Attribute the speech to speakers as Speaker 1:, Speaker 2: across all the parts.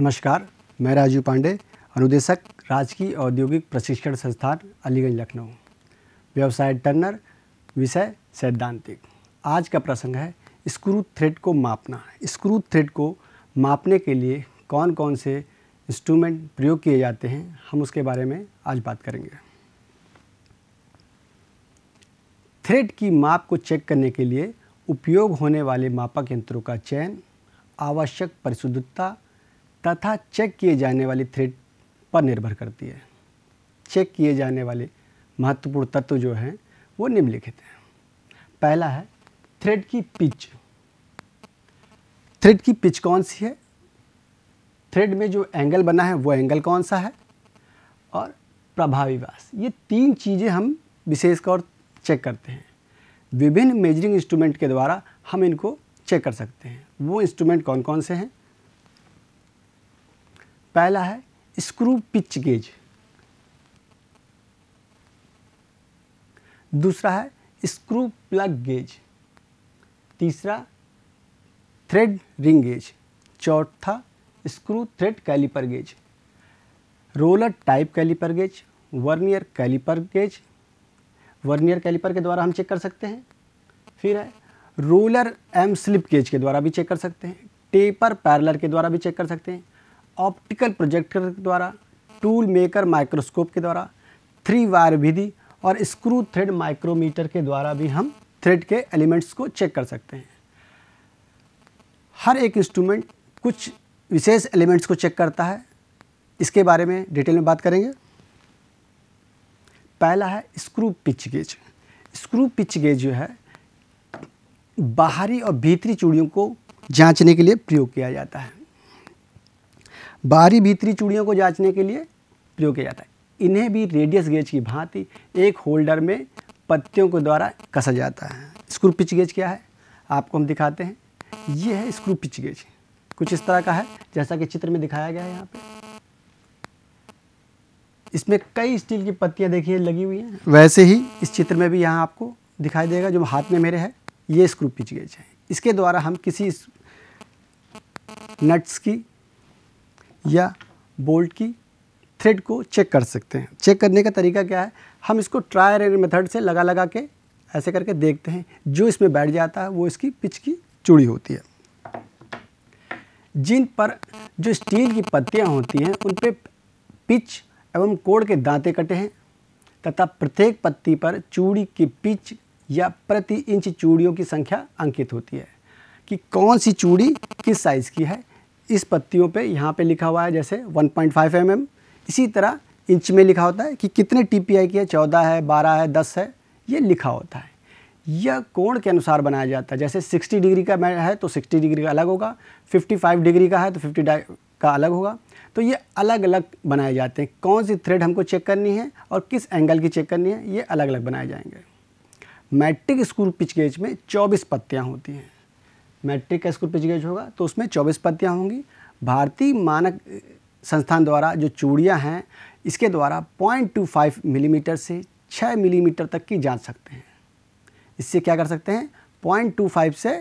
Speaker 1: नमस्कार मैं राजीव पांडे अनुदेशक राजकीय औद्योगिक प्रशिक्षण संस्थान अलीगंज लखनऊ व्यवसाय टर्नर विषय सैद्धांतिक आज का प्रसंग है स्क्रू थ्रेड को मापना स्क्रू थ्रेड को मापने के लिए कौन कौन से इंस्ट्रूमेंट प्रयोग किए जाते हैं हम उसके बारे में आज बात करेंगे थ्रेड की माप को चेक करने के लिए उपयोग होने वाले मापक यंत्रों का चयन आवश्यक परिशुद्धता तथा चेक किए जाने वाले थ्रेड पर निर्भर करती है चेक किए जाने वाले महत्वपूर्ण तत्व जो हैं वो निम्नलिखित हैं पहला है थ्रेड की पिच थ्रेड की पिच कौन सी है थ्रेड में जो एंगल बना है वो एंगल कौन सा है और प्रभावी वास ये तीन चीज़ें हम विशेष तौर चेक करते हैं विभिन्न मेजरिंग इंस्ट्रूमेंट के द्वारा हम इनको चेक कर सकते हैं वो इंस्ट्रूमेंट कौन कौन से हैं पहला है स्क्रू पिच गेज दूसरा है स्क्रू प्लग गेज तीसरा थ्रेड रिंग गेज चौथा screw thread calliper gauge roller type calliper gauge vernier calliper gauge vernier calliper के द्वारा हम चेक कर सकते हैं फिर है रोलर एम स्लिप गेज के द्वारा भी चेक कर सकते हैं टेपर पैरलर के द्वारा भी चेक कर सकते हैं ऑप्टिकल प्रोजेक्टर के द्वारा टूल मेकर माइक्रोस्कोप के द्वारा थ्री वायर विधि और स्क्रू थ्रेड माइक्रोमीटर के द्वारा भी हम थ्रेड के एलिमेंट्स को चेक कर सकते हैं हर एक इंस्ट्रूमेंट कुछ विशेष एलिमेंट्स को चेक करता है इसके बारे में डिटेल में बात करेंगे पहला है screw pitch gauge screw pitch gauge जो है बाहरी और भीतरी चूड़ियों को जांचने के लिए प्रयोग किया जाता है बाहरी भीतरी चूड़ियों को जांचने के लिए प्रयोग किया जाता है इन्हें भी रेडियस गेज की भांति एक होल्डर में पत्तियों के द्वारा कसा जाता है स्क्रू पिच गेज क्या है आपको हम दिखाते हैं ये है स्क्रू पिच गेज कुछ इस तरह का है जैसा कि चित्र में दिखाया गया है यहाँ पे इसमें कई स्टील की पत्तियाँ देखिए लगी हुई हैं वैसे ही इस चित्र में भी यहाँ आपको दिखाई देगा जो हाथ में मेरे है ये स्क्रू पिच गेज है इसके द्वारा हम किसी नट्स की या बोल्ट की थ्रेड को चेक कर सकते हैं चेक करने का तरीका क्या है हम इसको ट्रायर एंड मेथड से लगा लगा के ऐसे करके देखते हैं जो इसमें बैठ जाता है वो इसकी पिच की चूड़ी होती है जिन पर जो स्टील की पत्तियां होती हैं उन पर पिच एवं कोड़ के दांते कटे हैं तथा प्रत्येक पत्ती पर चूड़ी की पिच या प्रति इंच चूड़ियों की संख्या अंकित होती है कि कौन सी चूड़ी किस साइज़ की है इस पत्तियों पे यहाँ पे लिखा हुआ है जैसे 1.5 पॉइंट mm, इसी तरह इंच में लिखा होता है कि कितने टी पी आई की है चौदह है बारह है दस है ये लिखा होता है यह कोण के अनुसार बनाया जाता है जैसे 60 तो डिग्री का है तो 60 डिग्री का अलग होगा 55 डिग्री का है तो 50 का अलग होगा तो ये अलग अलग बनाए जाते हैं कौन सी थ्रेड हमको चेक करनी है और किस एंगल की चेक करनी है ये अलग अलग बनाए जाएंगे मैट्रिक स्कूल पिच में 24 पत्तियाँ होती हैं मैट्रिक का स्कूल पिछगेज होगा तो उसमें चौबीस पत्तियाँ होंगी भारतीय मानक संस्थान द्वारा जो चूड़ियाँ हैं इसके द्वारा 0.25 मिलीमीटर mm से 6 मिलीमीटर mm तक की जांच सकते हैं इससे क्या कर सकते हैं 0.25 से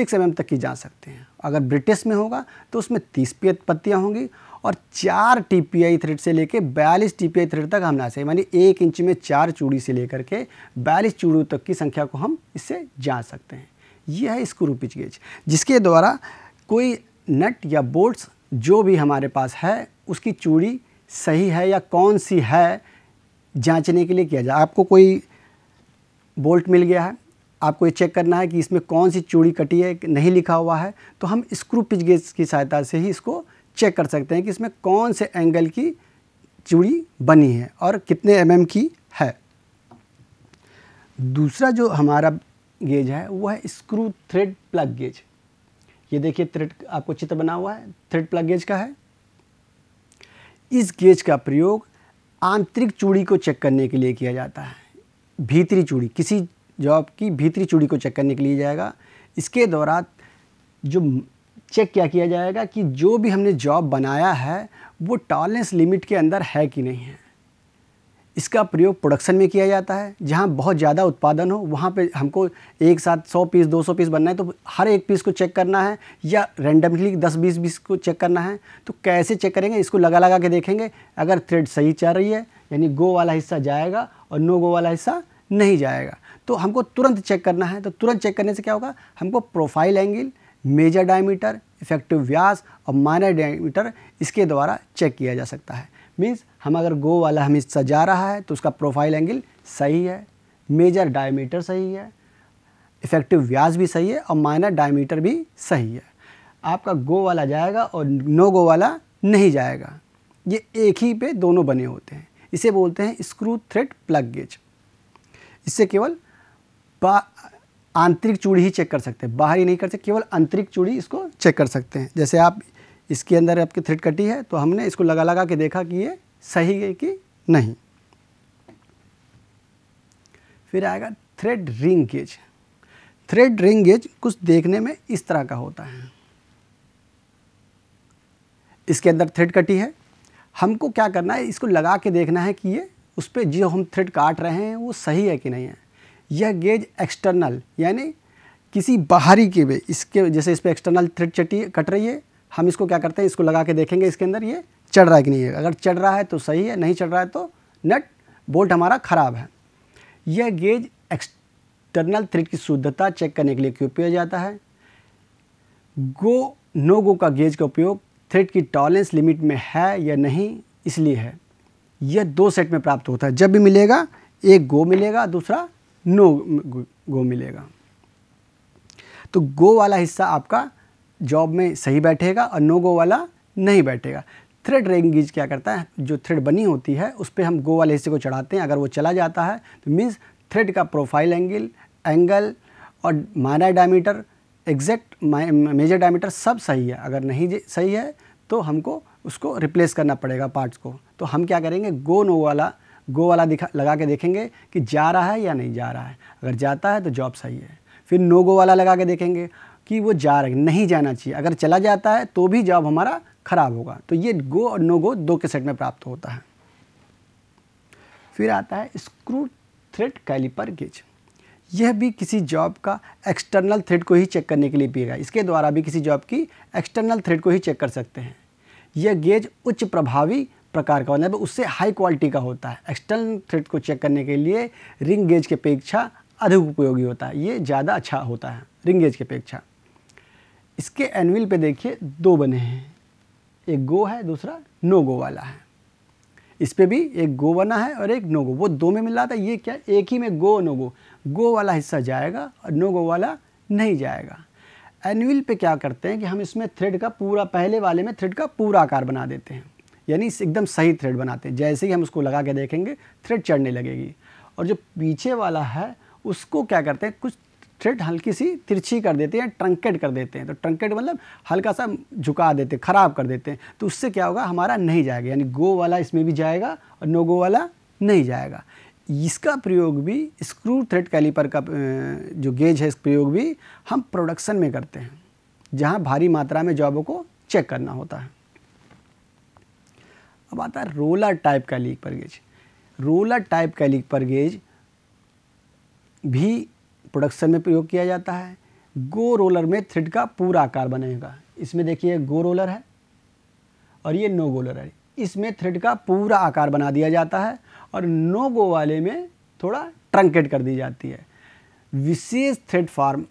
Speaker 1: 6 एम mm तक की जांच सकते हैं अगर ब्रिटिश में होगा तो उसमें 30 पत्तियाँ होंगी और चार टी थ्रेड से लेकर बयालीस टी थ्रेड तक हम ना सकें यानी एक इंच में चार चूड़ी से लेकर के बयालीस चूड़ियों तक की संख्या को हम इससे जाँच सकते हैं ये है स्क्रू पिच गेज जिसके द्वारा कोई नट या बोल्ट्स जो भी हमारे पास है उसकी चूड़ी सही है या कौन सी है जांचने के लिए किया जाए आपको कोई बोल्ट मिल गया है आपको ये चेक करना है कि इसमें कौन सी चूड़ी कटी है नहीं लिखा हुआ है तो हम स्क्रू पिच गेज की सहायता से ही इसको चेक कर सकते हैं कि इसमें कौन से एंगल की चूड़ी बनी है और कितने एम mm की है दूसरा जो हमारा गेज है वो है स्क्रू थ्रेड प्लग गेज ये देखिए थ्रेड आपको चित्र बना हुआ है थ्रेड प्लग गेज का है इस गेज का प्रयोग आंतरिक चूड़ी को चेक करने के लिए किया जाता है भीतरी चूड़ी किसी जॉब की भीतरी चूड़ी को चेक करने के लिए जाएगा इसके दौरान जो चेक क्या किया जाएगा कि जो भी हमने जॉब बनाया है वो टॉलरेंस लिमिट के अंदर है कि नहीं है इसका प्रयोग प्रोडक्शन में किया जाता है जहाँ बहुत ज़्यादा उत्पादन हो वहाँ पे हमको एक साथ 100 पीस 200 पीस बनना है तो हर एक पीस को चेक करना है या रेंडमली 10 बीस पीस को चेक करना है तो कैसे चेक करेंगे इसको लगा लगा के देखेंगे अगर थ्रेड सही चल रही है यानी गो वाला हिस्सा जाएगा और नो गो वाला हिस्सा नहीं जाएगा तो हमको तुरंत चेक करना है तो तुरंत चेक करने से क्या होगा हमको profile angle major diameter effective व्यास और माइनर डायमीटर इसके द्वारा चेक किया जा सकता है मीन्स हम अगर गो वाला हमें सजा रहा है तो उसका प्रोफाइल एंगल सही है मेजर डायमीटर सही है इफेक्टिव व्याज भी सही है और माइनर डायमीटर भी सही है आपका गो वाला जाएगा और नो गो वाला नहीं जाएगा ये एक ही पे दोनों बने होते हैं इसे बोलते हैं स्क्रू थ्रेड प्लग गेज इससे केवल आंतरिक चूड़ी ही चेक कर सकते हैं बाहरी नहीं कर सकते केवल आंतरिक चूड़ी इसको चेक कर सकते हैं जैसे आप इसके अंदर आपकी थ्रेड कटी है तो हमने इसको लगा लगा के देखा कि ये सही है कि नहीं फिर आएगा thread ring gauge thread ring gauge कुछ देखने में इस तरह का होता है इसके अंदर थ्रेड कटी है हमको क्या करना है इसको लगा के देखना है कि ये उस पर जो हम थ्रेड काट रहे हैं वो सही है कि नहीं है यह गेज एक्सटर्नल यानी किसी बाहरी के वे इसके जैसे इस पर एक्सटर्नल थ्रेड चटी कट रही है हम इसको क्या करते हैं इसको लगा के देखेंगे इसके अंदर ये चढ़ रहा है कि नहीं है अगर चढ़ रहा है तो सही है नहीं चढ़ रहा है तो नट बोल्ट हमारा ख़राब है यह गेज एक्सटर्नल थ्रेड की शुद्धता चेक करने के लिए क्यों किया जाता है गो नो गो का गेज का उपयोग थ्रेड की टॉलरेंस लिमिट में है या नहीं इसलिए है यह दो सेट में प्राप्त होता है जब भी मिलेगा एक गो मिलेगा दूसरा नो गो मिलेगा तो गो वाला हिस्सा आपका जॉब में सही बैठेगा और नो गो वाला नहीं बैठेगा थ्रेड रेंगेज क्या करता है जो थ्रेड बनी होती है उस पर हम गो वाले हिस्से को चढ़ाते हैं अगर वो चला जाता है तो मीन्स थ्रेड का प्रोफाइल एंगल एंगल और minor diameter exact major diameter सब सही है अगर नहीं सही है तो हमको उसको रिप्लेस करना पड़ेगा पार्ट्स को तो हम क्या करेंगे गो नो वाला गो वाला दिखा लगा के देखेंगे कि जा रहा है या नहीं जा रहा है अगर जाता है तो जॉब सही है फिर नो गो वाला लगा के देखेंगे कि वो जा रहे नहीं जाना चाहिए अगर चला जाता है तो भी जॉब हमारा ख़राब होगा तो ये गो और नो गो दो के सेट में प्राप्त होता है फिर आता है स्क्रू थ्रेड कैलिपर गेज यह भी किसी जॉब का एक्सटर्नल थ्रेड को ही चेक करने के लिए पिएगा इसके द्वारा भी किसी जॉब की एक्सटर्नल थ्रेड को ही चेक कर सकते हैं यह गेज उच्च प्रभावी प्रकार का मतलब उससे हाई क्वालिटी का होता है एक्सटर्नल थ्रेड को चेक करने के लिए रिंग गेज की अपेक्षा अधिक उपयोगी होता है ये ज़्यादा अच्छा होता है रिंग गेज की अपेक्षा इसके एनविल पे देखिए दो बने हैं एक गो है दूसरा नो गो वाला है इस पर भी एक गो बना है और एक नो गो वो दो में मिल रहा था ये क्या एक ही में गो नो गो गो वाला हिस्सा जाएगा और नो गो वाला नहीं जाएगा एनविल पे क्या करते हैं कि हम इसमें थ्रेड का पूरा पहले वाले में थ्रेड का पूरा आकार बना देते हैं यानी एकदम सही थ्रेड बनाते हैं जैसे ही हम उसको लगा के देखेंगे थ्रेड चढ़ने लगेगी और जो पीछे वाला है उसको क्या करते हैं कुछ थ्रेड हल्की सी तिरछी कर देते हैं ट्रंकेट कर देते हैं तो ट्रंकेट मतलब हल्का सा झुका देते हैं ख़राब कर देते हैं तो उससे क्या होगा हमारा नहीं जाएगा यानी गो वाला इसमें भी जाएगा और नो गो वाला नहीं जाएगा इसका प्रयोग भी स्क्रू थ्रेड कैलीपर का जो गेज है इस प्रयोग भी हम प्रोडक्शन में करते हैं जहाँ भारी मात्रा में जॉबों को चेक करना होता है अब आता है roller type calliper gauge roller type calliper gauge भी प्रोडक्शन में प्रयोग किया जाता है गो रोलर में थ्रेड का पूरा आकार बनेगा इसमें देखिए गो रोलर है और ये नो गोलर है इसमें थ्रेड का पूरा आकार बना दिया जाता है और नो गो वाले में थोड़ा ट्रंकेट कर दी जाती है विशेष thread form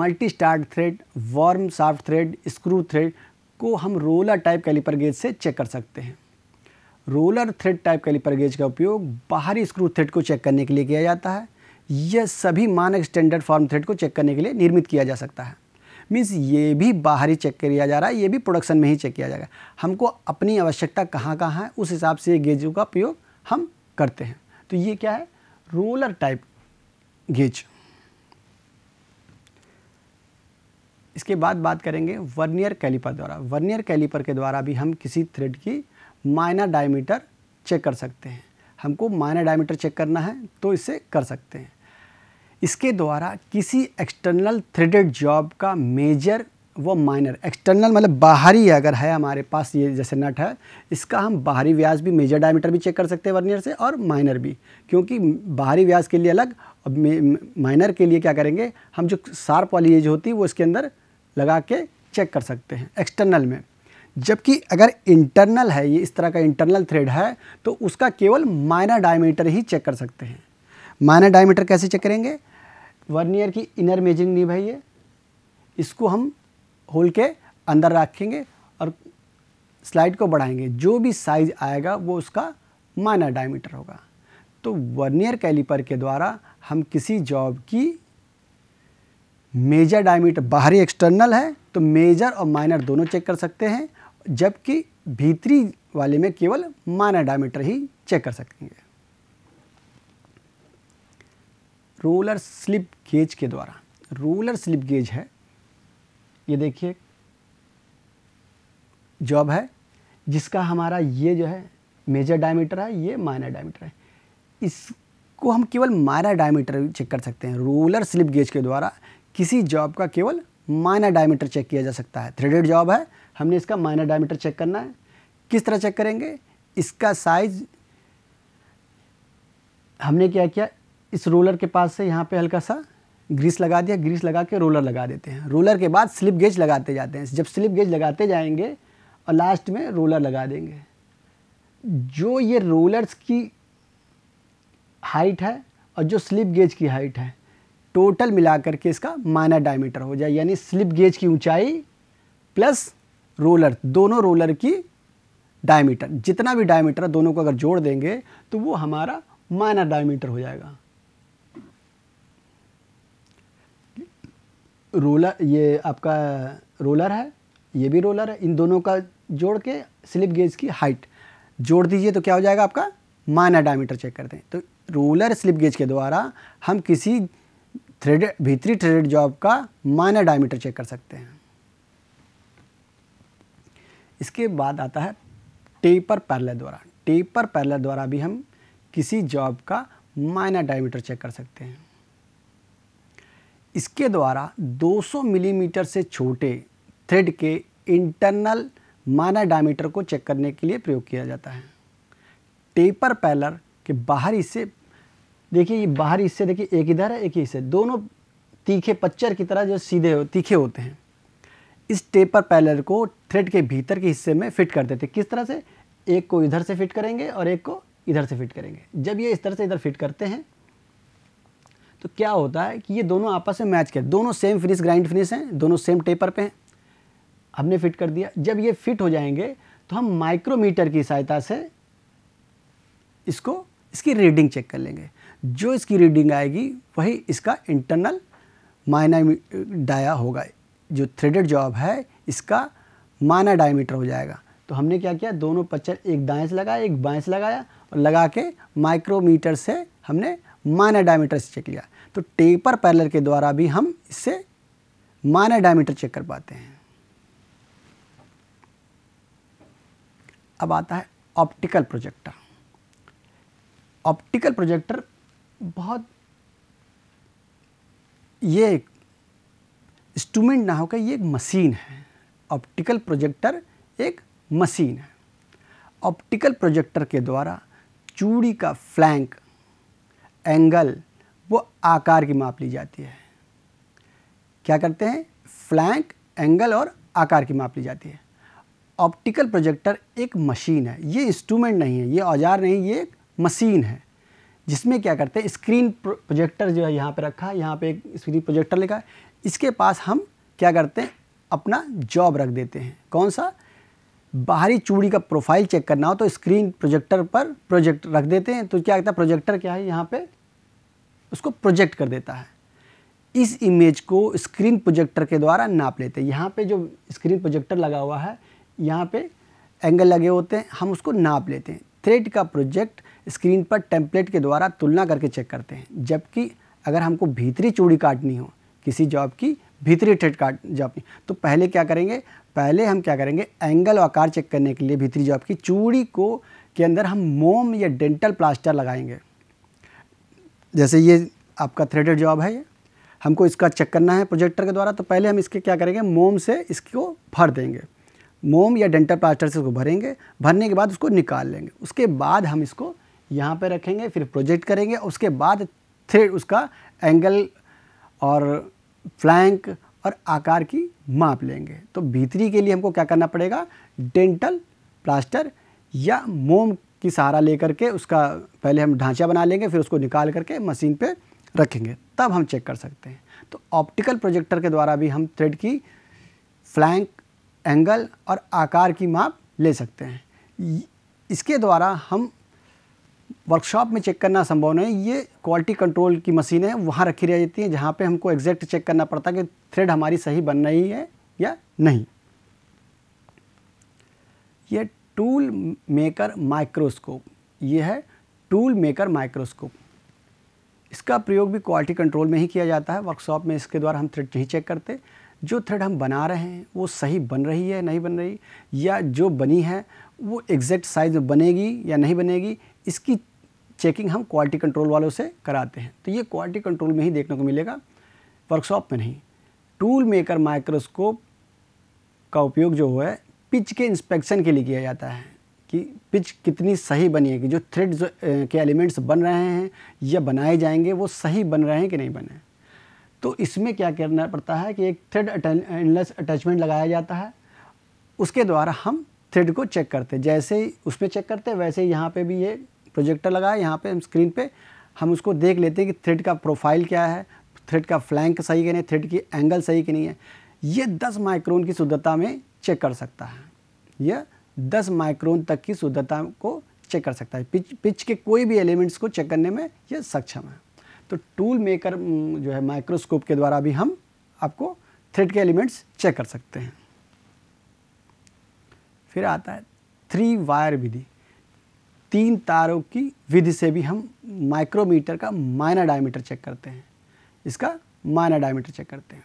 Speaker 1: multi start thread worm shaft thread screw thread को हम रोलर टाइप कैलिपर गेज से चेक कर सकते हैं roller thread type calliper gauge का उपयोग बाहरी स्क्रू थ्रेड को चेक करने के लिए किया जाता है यह सभी मानक स्टैंडर्ड फॉर्म थ्रेड को चेक करने के लिए निर्मित किया जा सकता है मीन्स ये भी बाहरी चेक किया जा रहा है ये भी प्रोडक्शन में ही चेक किया जाएगा हमको अपनी आवश्यकता कहाँ कहाँ है उस हिसाब से गेजों का प्रयोग हम करते हैं तो ये क्या है रोलर टाइप गेज इसके बाद बात करेंगे वर्नियर कैलिपर द्वारा वर्नियर कैलिपर के द्वारा भी हम किसी थ्रेड की माइनर डायमीटर चेक कर सकते हैं हमको माइनर डायमीटर चेक करना है तो इसे कर सकते हैं इसके द्वारा किसी एक्सटर्नल थ्रेडेड जॉब का मेजर वो माइनर एक्सटर्नल मतलब बाहरी अगर है हमारे पास ये जैसे नट है इसका हम बाहरी व्यास भी मेजर डायमीटर भी चेक कर सकते हैं वर्नियर से और माइनर भी क्योंकि बाहरी व्यास के लिए अलग अब माइनर के लिए क्या करेंगे हम जो शार्प वाली एज होती है वो इसके अंदर लगा के चेक कर सकते हैं एक्सटर्नल में जबकि अगर इंटरनल है ये इस तरह का इंटरनल थ्रेड है तो उसका केवल माइनर डायमीटर ही चेक कर सकते हैं माइनर डायमीटर कैसे चेक करेंगे वर्नियर की इनर मेजरिंग भाई है इसको हम होल के अंदर रखेंगे और स्लाइड को बढ़ाएंगे जो भी साइज आएगा वो उसका माइनर डायमीटर होगा तो वर्नियर कैलिपर के द्वारा हम किसी जॉब की मेजर डायमीटर बाहरी एक्सटर्नल है तो मेजर और माइनर दोनों चेक कर सकते हैं जबकि भीतरी वाले में केवल माइनर डायमीटर ही चेक कर सकेंगे रोलर स्लिप गेज के द्वारा रोलर स्लिप गेज है ये देखिए जॉब है जिसका हमारा ये जो है मेजर डायमीटर है ये माइनर डायमीटर है इसको हम केवल माइनर डायमीटर चेक कर सकते हैं रोलर स्लिप गेज के द्वारा किसी जॉब का केवल माइनर डायमीटर चेक किया जा सकता है थ्रेडेड जॉब है हमने इसका माइनर डायमीटर चेक करना है किस तरह चेक करेंगे इसका साइज हमने क्या किया इस रोलर के पास से यहाँ पे हल्का सा ग्रीस लगा दिया ग्रीस लगा के रोलर लगा देते हैं रोलर के बाद स्लिप गेज लगाते जाते हैं जब स्लिप गेज लगाते जाएंगे और लास्ट में रोलर लगा देंगे जो ये रोलर्स की हाइट है और जो स्लिप गेज की हाइट है टोटल मिलाकर के इसका माइनर डायमीटर हो जाए यानी स्लिप गेज की ऊंचाई प्लस रोलर दोनों रोलर की डायमीटर जितना भी डायमीटर दोनों को अगर जोड़ देंगे तो वो हमारा माइनर डायमीटर हो जाएगा रोलर ये आपका रोलर है ये भी रोलर है इन दोनों का जोड़ के स्लिप गेज की हाइट जोड़ दीजिए तो क्या हो जाएगा आपका माइनर डायमीटर चेक कर दें तो रोलर स्लिप गेज के द्वारा हम किसी थ्रेड भीतरी थ्रेडेड जॉब का माइनर डायमीटर चेक कर सकते हैं इसके बाद आता है टेपर पैरलर द्वारा टेपर पैरलर द्वारा भी हम किसी जॉब का माइनर डायमीटर चेक कर सकते हैं इसके द्वारा 200 मिलीमीटर mm से छोटे थ्रेड के इंटरनल माना डायमीटर को चेक करने के लिए प्रयोग किया जाता है टेपर पैलर के बाहर हिस्से देखिए ये बाहर हिस्से देखिए एक इधर है एक हिस्से दोनों तीखे पच्चर की तरह जो सीधे हो तीखे होते हैं इस टेपर पैलर को थ्रेड के भीतर के हिस्से में फिट कर देते किस तरह से एक को इधर से फिट करेंगे और एक को इधर से फिट करेंगे जब ये इस तरह से इधर फिट करते हैं तो क्या होता है कि ये दोनों आपस में मैच कर दोनों सेम फिनिश ग्राइंड फिनिश हैं दोनों सेम टेपर पे हैं हमने फिट कर दिया जब ये फिट हो जाएंगे तो हम माइक्रोमीटर की सहायता से इसको इसकी रीडिंग चेक कर लेंगे जो इसकी रीडिंग आएगी वही इसका इंटरनल माइना डाया होगा जो थ्रेडेड जॉब है इसका माना डायमीटर हो जाएगा तो हमने क्या किया दोनों पच्चर एक दाएँ से लगाया एक बाएँ से लगाया और लगा के माइक्रोमीटर से हमने माइनर डायमीटर से चेक लिया तो टेपर पैरलर के द्वारा भी हम इससे माइनर डायमीटर चेक कर पाते हैं अब आता है ऑप्टिकल प्रोजेक्टर ऑप्टिकल प्रोजेक्टर बहुत ये एक इंस्ट्रूमेंट ना होकर ये एक मशीन है ऑप्टिकल प्रोजेक्टर एक मशीन है ऑप्टिकल प्रोजेक्टर के द्वारा चूड़ी का फ्लैंक एंगल वो आकार की माप ली जाती है क्या करते हैं फ्लैंक एंगल और आकार की माप ली जाती है ऑप्टिकल प्रोजेक्टर एक मशीन है ये इंस्ट्रूमेंट नहीं है ये औजार नहीं ये एक मशीन है जिसमें क्या करते हैं स्क्रीन प्रोजेक्टर जो है यहाँ पर रखा है यहाँ पर एक स्क्रीन प्रोजेक्टर लिखा है इसके पास हम क्या करते हैं अपना जॉब रख देते हैं कौन सा बाहरी चूड़ी का प्रोफाइल चेक करना हो तो स्क्रीन प्रोजेक्टर पर प्रोजेक्ट रख देते हैं तो क्या कहता है प्रोजेक्टर क्या है यहाँ पे उसको प्रोजेक्ट कर देता है इस इमेज को स्क्रीन प्रोजेक्टर के द्वारा नाप लेते हैं यहाँ पे जो स्क्रीन प्रोजेक्टर लगा हुआ है यहाँ पे एंगल लगे होते हैं हम उसको नाप लेते हैं थ्रेड का प्रोजेक्ट स्क्रीन पर टेम्पलेट के द्वारा तुलना करके चेक करते हैं जबकि अगर हमको भीतरी चूड़ी काटनी हो किसी जॉब की भीतरी ठेठ काट जॉब की तो पहले क्या करेंगे पहले हम क्या करेंगे एंगल और आकार चेक करने के लिए भीतरी जॉब की चूड़ी को के अंदर हम मोम या डेंटल प्लास्टर लगाएंगे जैसे ये आपका थ्रेडेड जॉब है ये हमको इसका चेक करना है प्रोजेक्टर के द्वारा तो पहले हम इसके क्या करेंगे मोम से इसको भर देंगे मोम या डेंटल प्लास्टर से उसको भरेंगे भरने के बाद उसको निकाल लेंगे उसके बाद हम इसको यहाँ पर रखेंगे फिर प्रोजेक्ट करेंगे उसके बाद थ्रेड उसका एंगल और फ्लैंक और आकार की माप लेंगे तो भीतरी के लिए हमको क्या करना पड़ेगा डेंटल प्लास्टर या मोम की सहारा लेकर के उसका पहले हम ढांचा बना लेंगे फिर उसको निकाल करके मशीन पे रखेंगे तब हम चेक कर सकते हैं तो ऑप्टिकल प्रोजेक्टर के द्वारा भी हम थ्रेड की फ्लैंक एंगल और आकार की माप ले सकते हैं इसके द्वारा हम वर्कशॉप में चेक करना संभव नहीं ये क्वालिटी कंट्रोल की मशीन है वहाँ रखी रह जाती है जहाँ पे हमको एग्जैक्ट चेक करना पड़ता है कि थ्रेड हमारी सही बन रही है या नहीं ये टूल मेकर माइक्रोस्कोप ये है टूल मेकर माइक्रोस्कोप इसका प्रयोग भी क्वालिटी कंट्रोल में ही किया जाता है वर्कशॉप में इसके द्वारा हम थ्रेड नहीं चेक करते जो थ्रेड हम बना रहे हैं वो सही बन रही है नहीं बन रही या जो बनी है वो एग्जैक्ट साइज में बनेगी या नहीं बनेगी इसकी चेकिंग हम क्वालिटी कंट्रोल वालों से कराते हैं तो ये क्वालिटी कंट्रोल में ही देखने को मिलेगा वर्कशॉप में नहीं टूल मेकर माइक्रोस्कोप का उपयोग जो है पिच के इंस्पेक्शन के लिए किया जाता है कि पिच कितनी सही बनी है कि जो थ्रेड के एलिमेंट्स बन रहे हैं या बनाए जाएंगे वो सही बन रहे हैं कि नहीं बने तो इसमें क्या करना पड़ता है कि एक थ्रेड इनलेस अटैचमेंट लगाया जाता है उसके द्वारा हम थ्रेड को चेक करते हैं जैसे ही उसमें चेक करते हैं वैसे ही यहाँ पर भी ये प्रोजेक्टर लगाया यहाँ पे स्क्रीन पे हम उसको देख लेते हैं कि थ्रेड का प्रोफाइल क्या है थ्रेड का फ्लैंक सही कि नहीं थ्रेड की एंगल सही कि नहीं है ये 10 माइक्रोन की शुद्धता में चेक कर सकता है यह 10 माइक्रोन तक की शुद्धता को चेक कर सकता है पिच पिच के कोई भी एलिमेंट्स को चेक करने में यह सक्षम है तो टूल मेकर जो है माइक्रोस्कोप के द्वारा भी हम आपको थ्रेड के एलिमेंट्स चेक कर सकते हैं फिर आता है थ्री वायर विधि तीन तारों की विधि से भी हम माइक्रोमीटर का माइनर डायमीटर चेक करते हैं इसका माइनर डायमीटर चेक करते हैं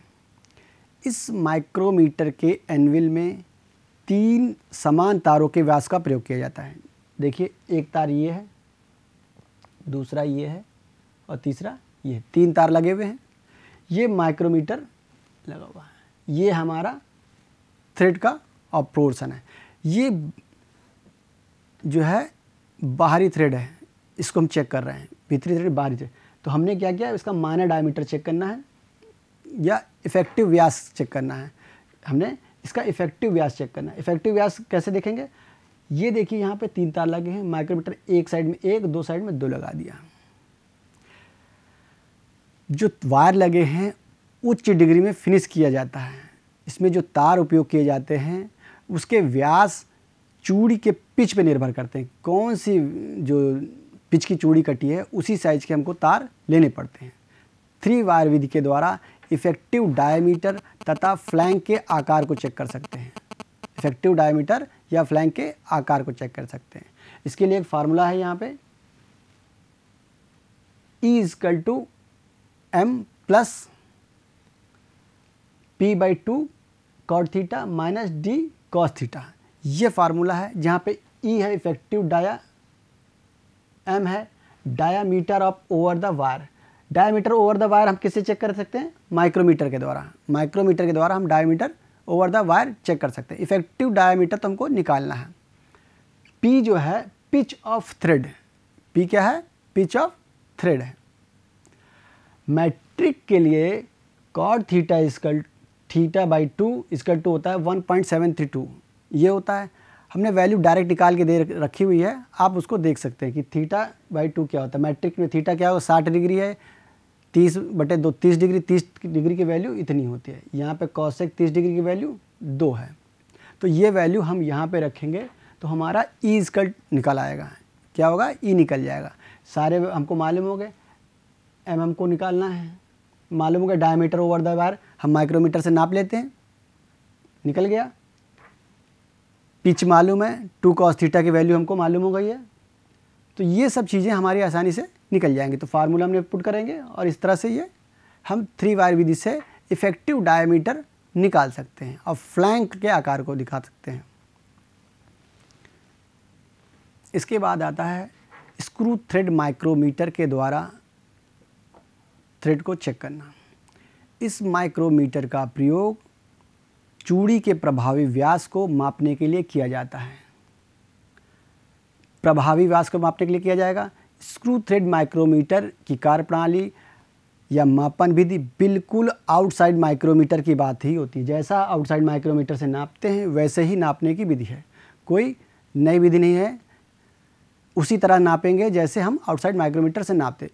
Speaker 1: इस माइक्रोमीटर के एनविल में तीन समान तारों के व्यास का प्रयोग किया जाता है देखिए एक तार ये है दूसरा ये है और तीसरा ये तीन तार लगे हुए हैं ये माइक्रोमीटर लगा हुआ है ये हमारा थ्रेड का और है ये जो है बाहरी थ्रेड है इसको हम चेक कर रहे हैं भीतरी थ्रेड बाहरी थ्रेड तो हमने क्या किया इसका माइनर डायमीटर चेक करना है या इफेक्टिव व्यास चेक करना है हमने इसका इफेक्टिव व्यास चेक करना है इफेक्टिव व्यास कैसे देखेंगे ये देखिए यहाँ पे तीन तार लगे हैं माइक्रोमीटर एक साइड में एक दो साइड में दो लगा दिया जो वायर लगे हैं उच्च डिग्री में फिनिश किया जाता है इसमें जो तार उपयोग किए जाते हैं उसके व्यास चूड़ी के पिच पे निर्भर करते हैं कौन सी जो पिच की चूड़ी कटी है उसी साइज़ के हमको तार लेने पड़ते हैं थ्री वायर विधि के द्वारा इफेक्टिव डायमीटर तथा फ्लैंक के आकार को चेक कर सकते हैं इफेक्टिव डायमीटर या फ्लैंक के आकार को चेक कर सकते हैं इसके लिए एक फार्मूला है यहाँ पे ईजकल two M plus P by two cot theta minus D cos theta ये फार्मूला है जहाँ पे ई e है इफेक्टिव डाया एम है diameter of over the wire diameter over the wire हम किससे चेक कर सकते हैं माइक्रोमीटर के द्वारा माइक्रोमीटर के द्वारा हम diameter over the wire check कर सकते हैं इफेक्टिव डायामीटर तो हमको निकालना है पी जो है पिच ऑफ थ्रेड पी क्या है पिच ऑफ थ्रेड है मैट्रिक के लिए cot theta is equal theta by two is equal two होता है one point seven three two ये होता है हमने वैल्यू डायरेक्ट निकाल के दे रखी हुई है आप उसको देख सकते हैं कि थीटा बाई टू क्या होता है मैट्रिक में थीटा क्या होगा साठ डिग्री है तीस बटे दो तीस डिग्री तीस डिग्री की वैल्यू इतनी होती है यहाँ पर कौशिक तीस डिग्री की वैल्यू दो है तो ये वैल्यू हम यहाँ पर रखेंगे तो हमारा ई e स्कल्ट निकल आएगा क्या होगा ई e निकल जाएगा सारे हमको मालूम हो गए एम एम को निकालना है मालूम हो गया डायमीटर ओवर द वायर हम माइक्रोमीटर से नाप लेते हैं निकल गया पिच मालूम है टू कॉस थीटा की वैल्यू हमको मालूम हो गई है तो ये सब चीज़ें हमारी आसानी से निकल जाएंगी तो फार्मूला हमने पुट करेंगे और इस तरह से ये हम थ्री वायर विधि से इफ़ेक्टिव डायमीटर निकाल सकते हैं और फ्लैंक के आकार को दिखा सकते हैं इसके बाद आता है स्क्रू थ्रेड माइक्रोमीटर के द्वारा थ्रेड को चेक करना इस माइक्रोमीटर का प्रयोग चूड़ी के प्रभावी व्यास को मापने के लिए किया जाता है प्रभावी व्यास को मापने के लिए किया जाएगा स्क्रू थ्रेड माइक्रोमीटर की कार्य प्रणाली या मापन विधि बिल्कुल आउटसाइड माइक्रोमीटर की बात ही होती है जैसा आउटसाइड माइक्रोमीटर से नापते हैं वैसे ही नापने की विधि है कोई नई विधि नहीं है उसी तरह नापेंगे जैसे हम आउटसाइड माइक्रोमीटर से नापते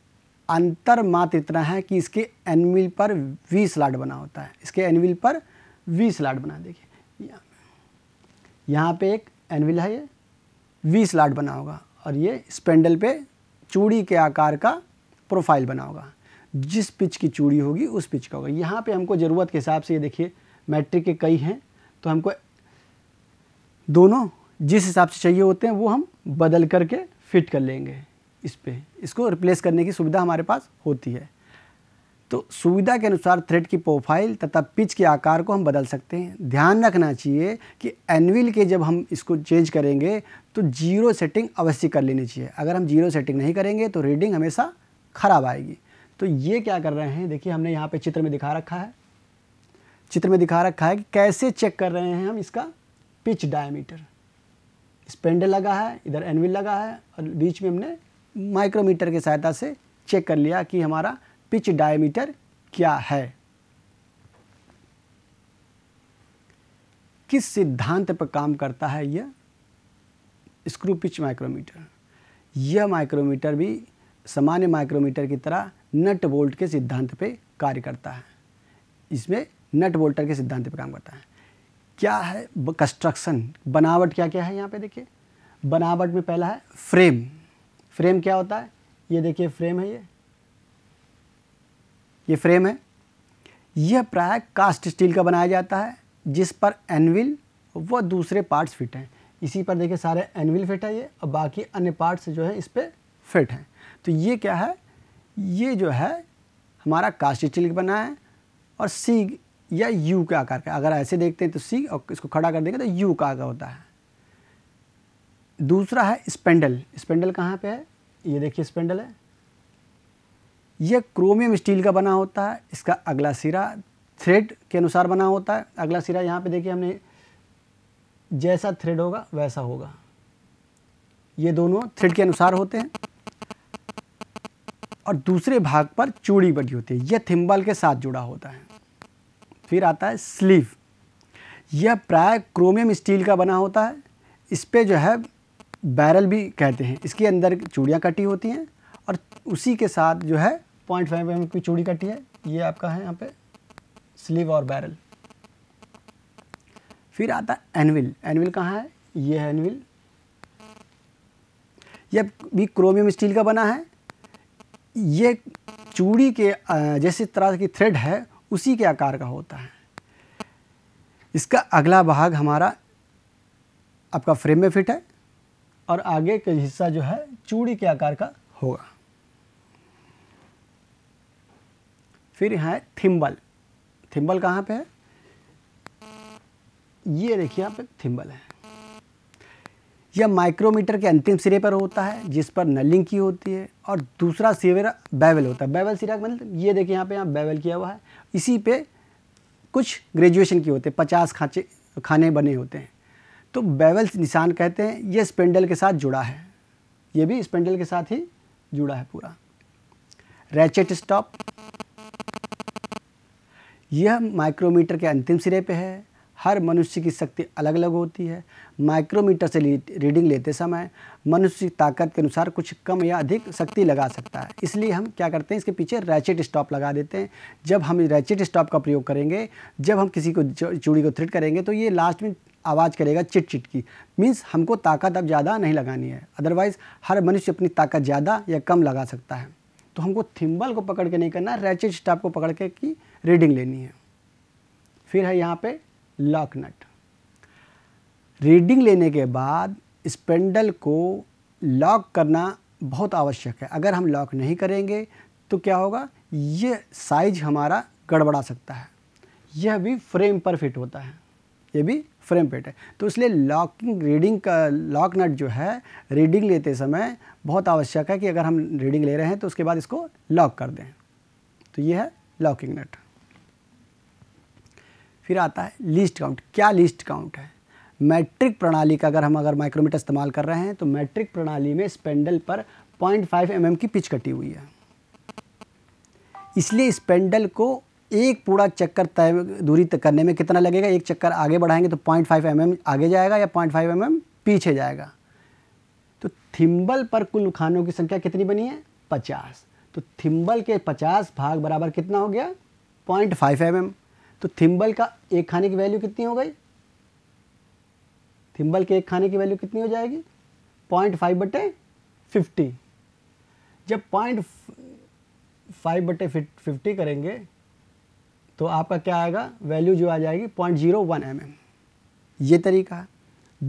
Speaker 1: अंतर मात्र इतना है कि इसके एनविल पर वी स्लाट बना होता है इसके एनविल पर वी स्लाट बना देखिए यहाँ पे एक एनविल है ये वी स्लाट बना होगा और ये स्पेंडल पे चूड़ी के आकार का प्रोफाइल बना होगा जिस पिच की चूड़ी होगी उस पिच का होगा यहाँ पे हमको ज़रूरत के हिसाब से ये देखिए मैट्रिक के कई हैं तो हमको दोनों जिस हिसाब से चाहिए होते हैं वो हम बदल करके फिट कर लेंगे इस पर इसको रिप्लेस करने की सुविधा हमारे पास होती है तो सुविधा के अनुसार थ्रेड की प्रोफाइल तथा पिच के आकार को हम बदल सकते हैं ध्यान रखना चाहिए कि एनविल के जब हम इसको चेंज करेंगे तो जीरो सेटिंग अवश्य कर लेनी चाहिए अगर हम जीरो सेटिंग नहीं करेंगे तो रीडिंग हमेशा ख़राब आएगी तो ये क्या कर रहे हैं देखिए हमने यहाँ पर चित्र में दिखा रखा है चित्र में दिखा रखा है कि कैसे चेक कर रहे हैं हम इसका पिच डायमीटर स्पेंडल लगा है इधर एनविल लगा है और बीच में हमने माइक्रोमीटर की सहायता से चेक कर लिया कि हमारा पिच डायमीटर क्या है किस सिद्धांत पर काम करता है यह स्क्रू पिच माइक्रोमीटर यह माइक्रोमीटर भी सामान्य माइक्रोमीटर की तरह नट बोल्ट के सिद्धांत पे कार्य करता है इसमें नट बोल्टर के सिद्धांत पे काम करता है क्या है कंस्ट्रक्शन बनावट क्या क्या है यहाँ पे देखिए बनावट में पहला है फ्रेम फ्रेम क्या होता है ये देखिए फ्रेम है ये ये फ्रेम है यह प्राय कास्ट स्टील का बनाया जाता है जिस पर एनविल व दूसरे पार्ट्स फिट हैं इसी पर देखिए सारे एनविल फिट है ये और बाकी अन्य पार्ट्स जो है इस पर फिट हैं तो ये क्या है ये जो है हमारा कास्ट स्टील बना है और सी या यू के आकार का अगर ऐसे देखते हैं तो सी और इसको खड़ा कर देंगे तो यू का आकार होता है दूसरा है स्पेंडल स्पेंडल कहाँ पर है ये देखिए स्पेंडल है यह क्रोमियम स्टील का बना होता है इसका अगला सिरा थ्रेड के अनुसार बना होता है अगला सिरा यहाँ पे देखिए हमने जैसा थ्रेड होगा वैसा होगा ये दोनों थ्रेड के अनुसार होते हैं और दूसरे भाग पर चूड़ी बटी होती है यह थिम्बल के साथ जुड़ा होता है फिर आता है स्लीव यह प्राय क्रोमियम स्टील का बना होता है इस पर जो है बैरल भी कहते हैं इसके अंदर चूड़ियाँ कटी होती हैं और उसी के साथ जो है पॉइंट फाइव एम की चूड़ी कटी है ये आपका है यहाँ पे स्लीव और बैरल फिर आता है एनविल एनविल कहाँ है ये है एनविल यह भी क्रोमियम स्टील का बना है ये चूड़ी के जैसे तरह की थ्रेड है उसी के आकार का होता है इसका अगला भाग हमारा आपका फ्रेम में फिट है और आगे का हिस्सा जो है चूड़ी के आकार का होगा फिर है थिम्बल थिम्बल कहाँ पे है ये देखिए यहाँ पे थिम्बल है यह माइक्रोमीटर के अंतिम सिरे पर होता है जिस पर नलिंग की होती है और दूसरा सिरा बैवल होता है बैवल सिरा मतलब ये देखिए यहाँ पे यहाँ बैवल किया हुआ है इसी पे कुछ ग्रेजुएशन की होते हैं पचास खाचे खाने बने होते हैं तो बैवल निशान कहते हैं ये स्पेंडल के साथ जुड़ा है ये भी स्पेंडल के साथ ही जुड़ा है पूरा रैचेट स्टॉप यह माइक्रोमीटर के अंतिम सिरे पे है हर मनुष्य की शक्ति अलग अलग होती है माइक्रोमीटर से रीडिंग लेते समय मनुष्य ताकत के अनुसार कुछ कम या अधिक शक्ति लगा सकता है इसलिए हम क्या करते हैं इसके पीछे रैचेट स्टॉप लगा देते हैं जब हम रैचेट स्टॉप का प्रयोग करेंगे जब हम किसी को चूड़ी को थ्रिट करेंगे तो ये लास्ट में आवाज़ करेगा चिट चिट की मीन्स हमको ताकत अब ज़्यादा नहीं लगानी है अदरवाइज़ हर मनुष्य अपनी ताकत ज़्यादा या कम लगा सकता है तो हमको थिम्बल को पकड़ के नहीं करना रैचेट स्टॉप को पकड़ के कि रीडिंग लेनी है फिर है यहाँ पे लॉक नट रीडिंग लेने के बाद स्पेंडल को लॉक करना बहुत आवश्यक है अगर हम लॉक नहीं करेंगे तो क्या होगा ये साइज हमारा गड़बड़ा सकता है यह भी फ्रेम पर फिट होता है यह भी फ्रेम पेट है तो इसलिए लॉकिंग रीडिंग का लॉक नट जो है रीडिंग लेते समय बहुत आवश्यक है कि अगर हम रीडिंग ले रहे हैं तो उसके बाद इसको लॉक कर दें तो यह है लॉकिंग नट फिर आता है लीस्ट काउंट क्या लीस्ट काउंट है मैट्रिक प्रणाली का अगर हम अगर माइक्रोमीटर इस्तेमाल कर रहे हैं तो मैट्रिक प्रणाली में स्पेंडल पर 0.5 फाइव mm की पिच कटी हुई है इसलिए स्पेंडल को एक पूरा चक्कर तय दूरी तक करने में कितना लगेगा एक चक्कर आगे बढ़ाएंगे तो 0.5 फाइव mm आगे जाएगा या 0.5 फाइव mm पीछे जाएगा तो थिम्बल पर कुल खानों की संख्या कितनी बनी है 50 तो थिम्बल के 50 भाग बराबर कितना हो गया 0.5 फाइव mm तो थिम्बल का एक खाने की वैल्यू कितनी हो गई थिम्बल के एक खाने की वैल्यू कितनी हो जाएगी पॉइंट फाइव बटे फिफ्टी जब पॉइंट फाइव बटे फिफ्टी करेंगे तो आपका क्या आएगा वैल्यू जो आ जाएगी point zero one M M ये तरीका है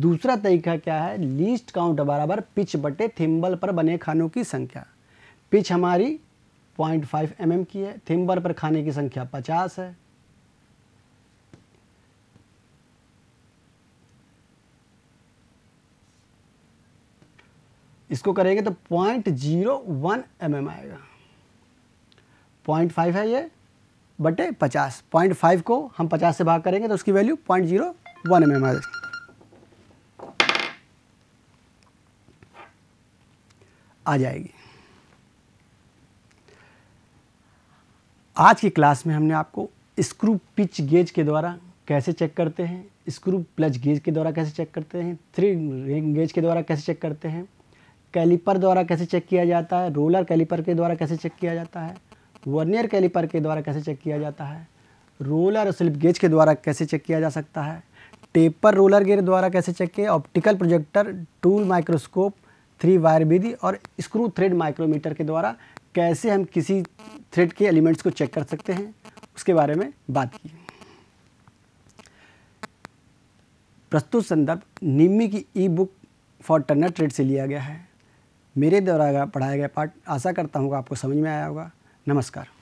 Speaker 1: दूसरा तरीका क्या है लीस्ट काउंट बराबर पिच बटे थिम्बल पर बने खानों की संख्या पिच हमारी पॉइंट फाइव एम एम की है थिम्बल पर खाने की संख्या पचास है इसको करेंगे तो point zero one M M आएगा पॉइंट फाइव है ये बटे पचास पॉइंट फाइव को हम पचास से भाग करेंगे तो उसकी value point zero one M M आ जाएगी आ जाएगी आज की क्लास में हमने आपको स्क्रू पिच गेज के द्वारा कैसे चेक करते हैं स्क्रू प्लच गेज के द्वारा कैसे चेक करते हैं थ्री रिंग गेज के द्वारा कैसे चेक करते हैं कैलिपर द्वारा कैसे चेक किया जाता है रोलर कैलिपर के द्वारा कैसे चेक किया जाता है वर्नियर कैलिपर के द्वारा कैसे चेक किया जाता है रोलर स्लिप गेज के द्वारा कैसे चेक किया जा सकता है टेपर रोलर गेयर द्वारा कैसे चेक किया optical projector tool microscope three wire विधि और स्क्रू थ्रेड माइक्रोमीटर के द्वारा कैसे हम किसी थ्रेड के एलिमेंट्स को चेक कर सकते हैं उसके बारे में बात की प्रस्तुत संदर्भ निम्मी की E book for turner trade से लिया गया है मेरे द्वारा पढ़ाया गया पाठ आशा करता हूँ आपको समझ में आया होगा नमस्कार